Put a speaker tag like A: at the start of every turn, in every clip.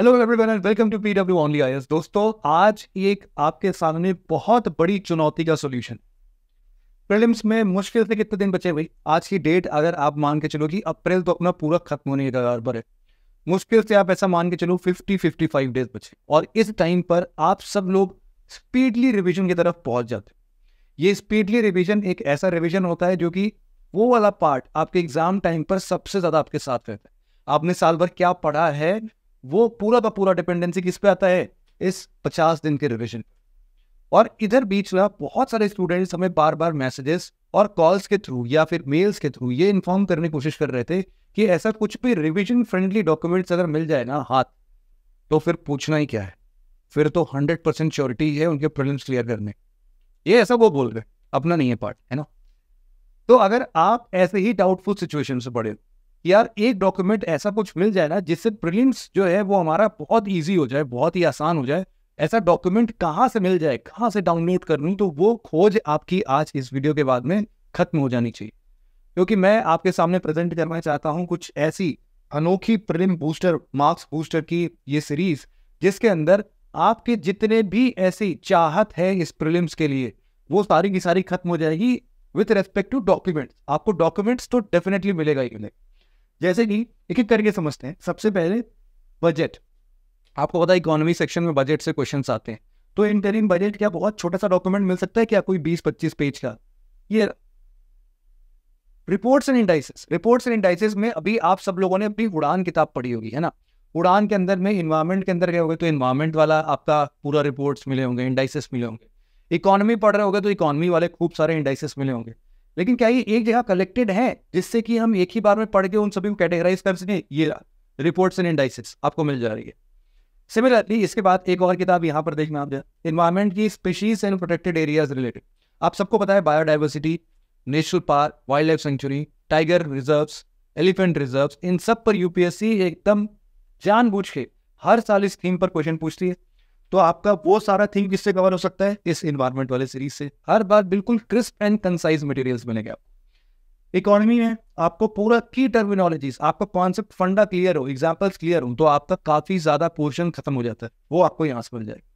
A: hello everyone and welcome to PW only IAS दोस्तों आज एक आपके सामने बहुत बड़ी चुनौती का सोल्यूशन प्रीलिम्स में मुश्किल से कितने दिन बचे भाई आज की डेट अगर आप मान के चलो कि अप्रैल तो अपना पूरा खत्म होने का कगार पर है मुश्किल से आप ऐसा मान के चलो 50 55 डेज बचे और इस टाइम पर आप सब लोग स्पीडली रिविजन की तरफ पहुंच जाते ये स्पीडली रिविजन एक ऐसा रिविजन होता है जो कि वो वाला पार्ट आपके एग्जाम टाइम पर सबसे ज़्यादा आपके साथ रहता है आपने साल भर क्या पढ़ा है वो पूरा का पूरा डिपेंडेंसी किस पे आता है इस पचास दिन के रिविजन और इधर बीच में बहुत सारे स्टूडेंट्स हमें बार बार मैसेजेस और कॉल्स के थ्रू या फिर मेल्स के थ्रू ये इन्फॉर्म करने की कोशिश कर रहे थे कि ऐसा कुछ भी रिविजन फ्रेंडली डॉक्यूमेंट्स अगर मिल जाए ना हाथ तो फिर पूछना ही क्या है फिर तो हंड्रेड परसेंट श्योरिटी है उनके प्रॉब्लम्स क्लियर करने ये ऐसा वो बोल रहे अपना नहीं है पार्ट है ना तो अगर आप ऐसे ही डाउटफुल सिचुएशन से पड़े यार एक डॉक्यूमेंट ऐसा कुछ मिल जाए ना जिससे प्रिलिम्स जो है वो हमारा बहुत ईजी हो जाए बहुत ही आसान हो जाए ऐसा डॉक्यूमेंट कहाँ से मिल जाए कहाँ से डाउनलोड करनी तो वो खोज आपकी आज इस वीडियो के बाद में खत्म हो जानी चाहिए क्योंकि मैं आपके सामने प्रेजेंट करना चाहता हूँ कुछ ऐसी अनोखी प्रिलिम बूस्टर मार्क्स बूस्टर की ये सीरीज जिसके अंदर आपके जितने भी ऐसी चाहत है इस प्रिलिम्स के लिए वो सारी की सारी खत्म हो जाएगी विथ रेस्पेक्ट टू डॉक्यूमेंट्स आपको डॉक्यूमेंट्स तो डेफिनेटली मिलेगा ही मिलेगा जैसे कि एक एक करके समझते हैं सबसे पहले बजट आपको पता है इकोनॉमी सेक्शन में बजट से क्वेश्चन आते हैं तो इंटरिम बजट क्या बहुत छोटा सा डॉक्यूमेंट मिल सकता है क्या कोई बीस पच्चीस पेज का ये reports and indices reports and indices में अभी आप सब लोगों ने अपनी उड़ान किताब पढ़ी होगी है ना उड़ान के अंदर में इन्वायरमेंट के अंदर गए होंगे तो इन्वायरमेंट वाला आपका पूरा रिपोर्ट्स मिले होंगे इंडाइसिस मिले होंगे इकोनॉमी पढ़ रहे होंगे तो इकोनॉमी वाले खूब सारे इंडाइसिस मिले होंगे लेकिन क्या ये एक जगह कलेक्टेड है जिससे कि हम एक ही बार में पढ़ के उन सभी को कैटेगराइज कर सकें ये रिपोर्ट्स एंड इंडाइसिस आपको मिल जा रही है सिमिलरली इसके बाद एक और किताब यहाँ पर देखना आप इन्वायरमेंट की species and protected areas related आप सबको पता है biodiversity national park wild life sanctuary tiger reserve elephant reserve इन सब पर यूपीएससी एकदम जानबूझ के हर साल इस थीम पर क्वेश्चन पूछती है तो आपका वो सारा थिंग किससे कवर हो सकता है इस इन्वायरमेंट वाले सीरीज से हर बार बिल्कुल क्रिस्प एंड कंसाइज मटेरियल्स मिलेंगे आपको इकोनॉमी में आपको पूरा की टर्मिनोलॉजीज आपका कॉन्सेप्ट फंडा क्लियर हो एग्जाम्पल्स क्लियर हो तो आपका काफी ज्यादा पोर्शन खत्म हो जाता है वो आपको यहाँ से मिल जाएगा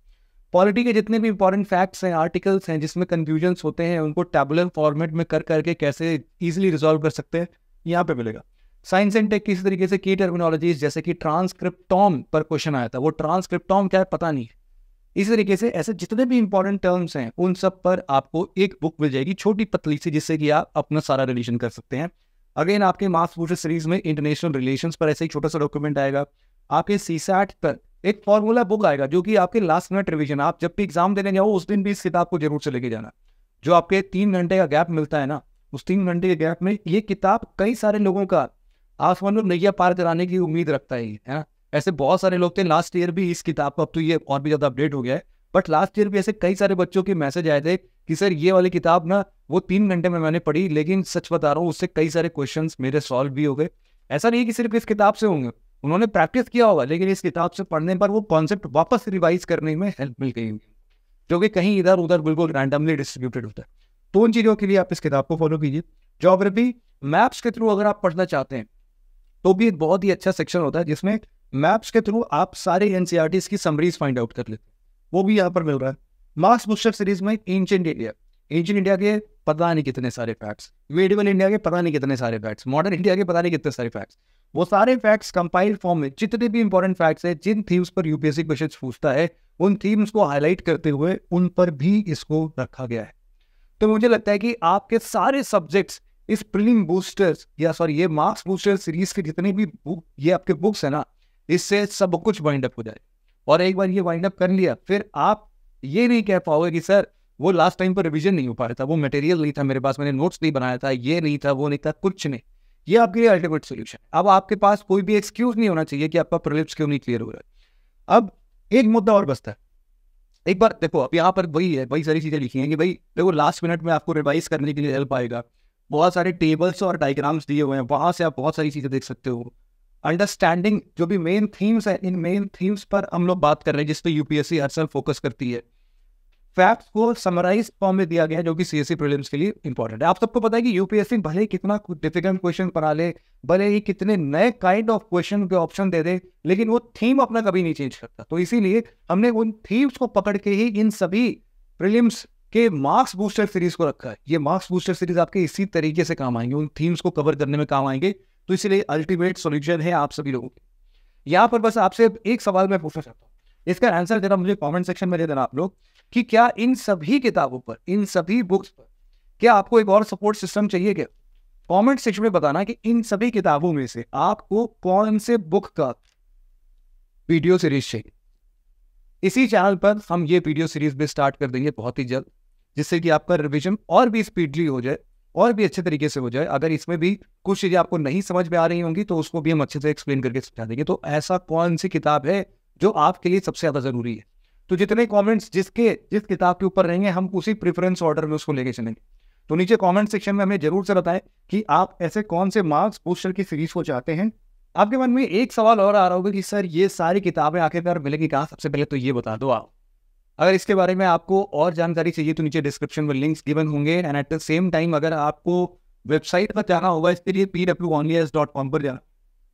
A: पॉलिटी के जितने भी इंपॉर्टेंट फैक्ट्स हैं आर्टिकल्स हैं जिसमें कन्फ्यूजन होते हैं उनको टेबुलर फॉर्मेट में कर करके कैसे ईजिली रिजोल्व कर सकते हैं यहाँ पे मिलेगा साइंस एंड टेक किसी तरीके से की टर्मिनोलॉजीज जैसे कि ट्रांसक्रिप्टॉम पर क्वेश्चन आया था वो ट्रांसक्रिप्टॉम क्या है पता नहीं इस तरीके से ऐसे जितने भी इंपॉर्टेंट टर्म्स हैं उन सब पर आपको एक बुक मिल जाएगी छोटी पतली सी जिससे कि आप अपना सारा रिलेशन कर सकते हैं अगेन आपके मास बूस्टर सीरीज में इंटरनेशनल रिलेशन पर ऐसे ही छोटा सा डॉक्यूमेंट आएगा आपके सी पर एक फॉर्मूला बुक आएगा जो कि आपके लास्ट मिनट रिविजन आप जब भी एग्जाम देने जाओ उस दिन भी इस किताब को जरूर से लेके जाना जो आपके तीन घंटे का गैप मिलता है ना उस तीन घंटे के गैप में ये किताब कई सारे लोगों का आसमान में नैया पार कराने की उम्मीद रखता है है ना ऐसे बहुत सारे लोग थे लास्ट ईयर भी इस किताब को अब तो ये और भी ज़्यादा अपडेट हो गया है बट लास्ट ईयर भी ऐसे कई सारे बच्चों के मैसेज आए थे कि सर ये वाली किताब ना वो तीन घंटे में मैंने पढ़ी लेकिन सच बता रहा हूँ उससे कई सारे क्वेश्चन मेरे सॉल्व भी हो गए ऐसा नहीं कि सिर्फ इस किताब से होंगे उन्होंने प्रैक्टिस किया होगा लेकिन इस किताब से पढ़ने पर वो कॉन्सेप्ट वापस रिवाइज करने में हेल्प मिल गई क्योंकि जो कि कहीं इधर उधर बिल्कुल रैंडमली डिस्ट्रीब्यूटेड होता है तो उन चीज़ों के लिए आप इस किताब को फॉलो कीजिए जोग्राफी मैप्स के थ्रू अगर आप पढ़ना चाहते हैं तो भी एक बहुत ही अच्छा सेक्शन होता है जिसमें मैप्स के थ्रू आप सारे एनसीआर की समरीज फाइंड आउट कर लेते वो भी यहाँ पर मिल रहा है मार्क्स बुस्टर सीरीज में एंशियंट इंडिया एंशियंट इंडिया के पता नहीं कितने सारे फैक्ट्स मेडिवल इंडिया के पता नहीं कितने सारे फैक्ट्स मॉडर्न इंडिया के पता नहीं कितने सारे फैक्ट्स वो सारे फैक्ट्स कंपाइल्ड फॉर्म में जितने भी इंपॉर्टेंट फैक्ट्स है जिन थीम्स पर यूपीएससी क्वेश्चन पूछता है उन थीम्स को हाईलाइट करते हुए उन पर भी इसको रखा गया है तो मुझे लगता है कि आपके सारे सब्जेक्ट्स इस प्रीलिम बूस्टर्स या सॉरी ये मार्क्स बूस्टर सीरीज के जितने भी बुक ये आपके बुक्स हैं ना इससे सब कुछ वाइंड अप हो जाए और एक बार ये वाइंड अप कर लिया फिर आप ये नहीं कह पाओगे कि सर वो लास्ट टाइम पर रिविजन नहीं हो पा रहा था वो मटेरियल नहीं था मेरे पास मैंने नोट्स नहीं बनाया था ये नहीं था वो नहीं था कुछ नहीं ये आपके लिए अल्टीमेट सोल्यूशन अब आपके पास कोई भी एक्सक्यूज नहीं होना चाहिए कि आपका प्रोलिप्स क्यों नहीं क्लियर हो रहा है अब एक मुद्दा और बसता है एक बार देखो अब यहाँ पर वही है वही सारी चीज़ें लिखी हैं कि भाई देखो लास्ट मिनट में आपको रिवाइज करने के लिए हेल्प आएगा बहुत सारे टेबल्स और डायग्राम्स दिए हुए हैं वहां से आप बहुत सारी चीज़ें देख सकते हो अंडरस्टैंडिंग जो भी मेन थीम्स है इन मेन थीम्स पर हम लोग बात कर रहे हैं जिस पर यूपीएससी हर साल फोकस करती है फैक्ट्स को समराइज फॉर्म में दिया गया है जो कि सी एस प्रीलिम्स के लिए इंपॉर्टेंट है आप सबको पता है कि यूपीएससी भले ही कितना डिफिकल्ट क्वेश्चन बना ले भले ही कितने नए काइंड ऑफ क्वेश्चन के ऑप्शन दे दे लेकिन वो थीम अपना कभी नहीं चेंज करता तो इसीलिए हमने उन थीम्स को पकड़ के ही इन सभी प्रिलिम्स के मार्क्स बूस्टर सीरीज को रखा है ये मार्क्स बूस्टर सीरीज आपके इसी तरीके से काम आएंगे उन थीम्स को कवर करने में काम आएंगे तो इसलिए अल्टीमेट सोल्यूशन है आप सभी लोगों के यहाँ पर बस आपसे एक सवाल मैं पूछना चाहता हूँ इसका आंसर देना मुझे कॉमेंट सेक्शन में दे देना आप लोग कि क्या इन सभी किताबों पर इन सभी बुक्स पर क्या आपको एक और सपोर्ट सिस्टम चाहिए क्या कमेंट सेक्शन में बताना कि इन सभी किताबों में से आपको कौन से बुक का वीडियो सीरीज चाहिए इसी चैनल पर हम ये वीडियो सीरीज भी स्टार्ट कर देंगे बहुत ही जल्द जिससे कि आपका रिविजन और भी स्पीडली हो जाए और भी अच्छे तरीके से हो जाए अगर इसमें भी कुछ चीज़ें आपको नहीं समझ में आ रही होंगी तो उसको भी हम अच्छे से एक्सप्लेन करके समझा देंगे तो ऐसा कौन सी किताब है जो आपके लिए सबसे ज़्यादा ज़रूरी है तो जितने कॉमेंट्स जिसके जिस किताब के ऊपर रहेंगे हम उसी प्रेफरेंस ऑर्डर में उसको लेके चलेंगे तो नीचे कॉमेंट सेक्शन में हमें जरूर से बताएं कि आप ऐसे कौन से मार्क्स पोस्टर की सीरीज को चाहते हैं आपके मन में एक सवाल और आ रहा होगा कि सर ये सारी किताबें आखिरकार मिलेगी कहाँ सबसे पहले तो ये बता दो आप अगर इसके बारे में आपको और जानकारी चाहिए तो नीचे डिस्क्रिप्शन में लिंक्स गिवन होंगे and at the same time अगर आपको वेबसाइट पर जाना होगा इसके लिए P W only S dot com पर जाना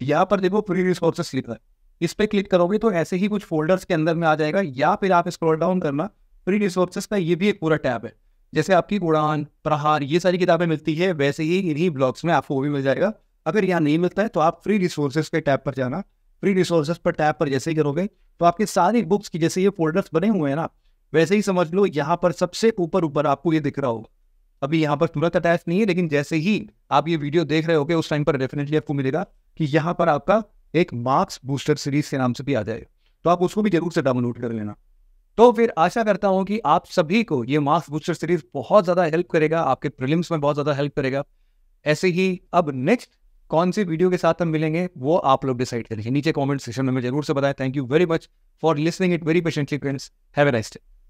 A: यहाँ पर देखो फ्री रिसोर्सेस लिखा है इस पर क्लिक करोगे तो ऐसे ही कुछ फोल्डर्स के अंदर में आ जाएगा या फिर आप स्क्रॉल डाउन करना फ्री रिसोर्सेस का ये भी एक पूरा टैब है जैसे आपकी उड़ान प्रहार ये सारी किताबें मिलती है वैसे ही इन्हीं ब्लॉग्स में आपको वो भी मिल जाएगा अगर यहाँ नहीं मिलता है तो आप फ्री रिसोर्सेज के टैब पर जाना फ्री रिसोर्सेज पर टैप पर जैसे ही करोगे तो आपके सारी बुक्स की जैसे ये फोल्डर्स बने हुए हैं ना वैसे ही समझ लो यहाँ पर सबसे ऊपर ऊपर आपको ये दिख रहा होगा अभी यहाँ पर तुरंत अटैच नहीं है लेकिन जैसे ही आप ये वीडियो देख रहे हो उस टाइम पर डेफिनेटली आपको मिलेगा कि यहाँ पर आपका एक मार्क्स बूस्टर सीरीज के नाम से भी आ जाएगा तो आप उसको भी जरूर से डाउनलोड कर लेना तो फिर आशा करता हूँ कि आप सभी को ये मार्क्स बूस्टर सीरीज बहुत ज़्यादा हेल्प करेगा आपके प्रिलिम्स में बहुत ज़्यादा हेल्प करेगा ऐसे ही अब नेक्स्ट कौन सी वीडियो के साथ हम मिलेंगे वो आप लोग डिसाइड करेंगे नीचे कमेंट सेक्शन में जरूर से बताएं thank you very much for listening it very patiently friends have a nice day